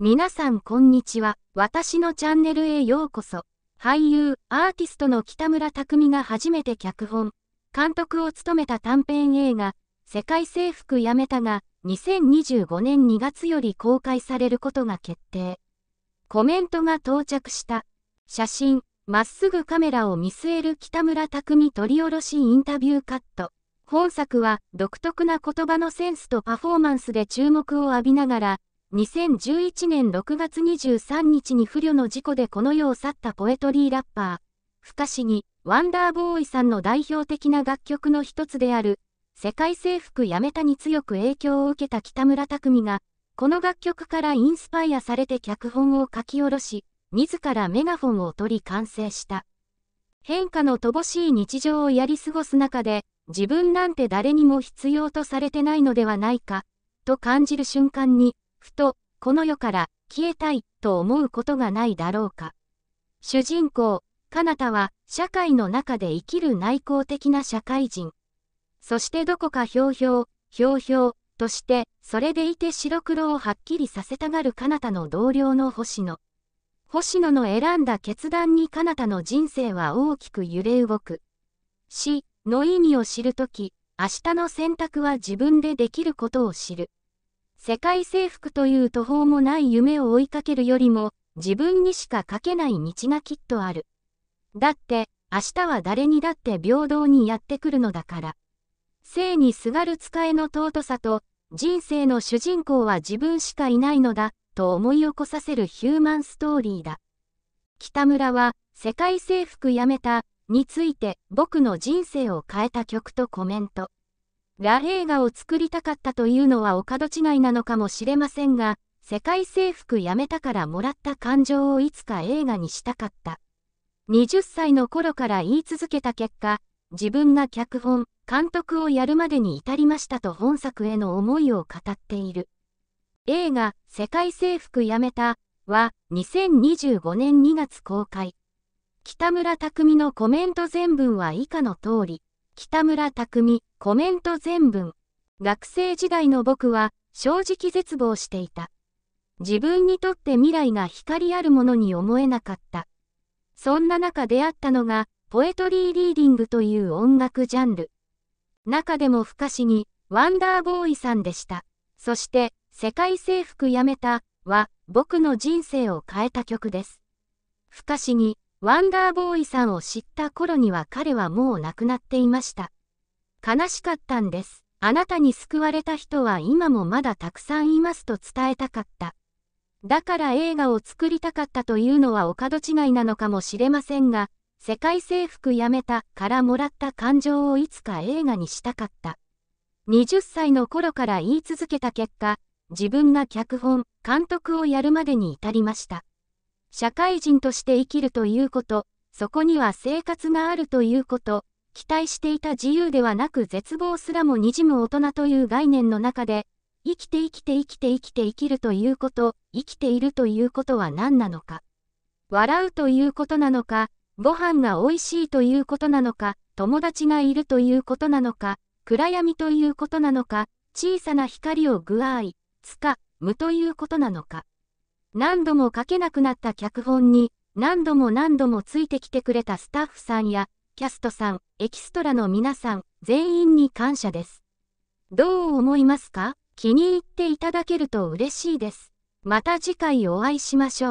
皆さんこんにちは。私のチャンネルへようこそ。俳優、アーティストの北村匠が初めて脚本、監督を務めた短編映画、世界征服やめたが、2025年2月より公開されることが決定。コメントが到着した。写真、まっすぐカメラを見据える北村匠取り下ろしインタビューカット。本作は独特な言葉のセンスとパフォーマンスで注目を浴びながら、2011年6月23日に不慮の事故でこの世を去ったポエトリーラッパー、不可思議、ワンダーボーイさんの代表的な楽曲の一つである、世界征服やめたに強く影響を受けた北村匠海が、この楽曲からインスパイアされて脚本を書き下ろし、自らメガフォンを取り完成した。変化の乏しい日常をやり過ごす中で、自分なんて誰にも必要とされてないのではないか、と感じる瞬間に、ふと、この世から消えたいと思うことがないだろうか。主人公、かなたは社会の中で生きる内向的な社会人。そしてどこかひょうひょう、ひょうひょうとして、それでいて白黒をはっきりさせたがるかなたの同僚の星野。星野の選んだ決断にかなたの人生は大きく揺れ動く。死の意味を知るとき、明日の選択は自分でできることを知る。世界征服という途方もない夢を追いかけるよりも、自分にしか書けない道がきっとある。だって、明日は誰にだって平等にやってくるのだから。生にすがる使えの尊さと、人生の主人公は自分しかいないのだ、と思い起こさせるヒューマンストーリーだ。北村は、世界征服やめた、について、僕の人生を変えた曲とコメント。ラ映画を作りたかったというのはお門違いなのかもしれませんが、世界征服やめたからもらった感情をいつか映画にしたかった。20歳の頃から言い続けた結果、自分が脚本、監督をやるまでに至りましたと本作への思いを語っている。映画、世界征服やめたは2025年2月公開。北村匠海のコメント全文は以下の通り。北村匠コメント全文学生時代の僕は正直絶望していた自分にとって未来が光あるものに思えなかったそんな中出会ったのがポエトリーリーディングという音楽ジャンル中でも不可思議ワンダーボーイさんでしたそして世界征服やめたは僕の人生を変えた曲です不可思議ワンダーボーイさんを知った頃には彼はもう亡くなっていました。悲しかったんです。あなたに救われた人は今もまだたくさんいますと伝えたかった。だから映画を作りたかったというのはお門違いなのかもしれませんが、世界征服やめたからもらった感情をいつか映画にしたかった。20歳の頃から言い続けた結果、自分が脚本、監督をやるまでに至りました。社会人として生きるということ、そこには生活があるということ、期待していた自由ではなく絶望すらもにじむ大人という概念の中で、生きて生きて生きて生きて生きるということ、生きているということは何なのか。笑うということなのか、ご飯が美味しいということなのか、友達がいるということなのか、暗闇ということなのか、小さな光を具合、つか、無ということなのか。何度も書けなくなった脚本に何度も何度もついてきてくれたスタッフさんやキャストさん、エキストラの皆さん、全員に感謝です。どう思いますか気に入っていただけると嬉しいです。また次回お会いしましょう。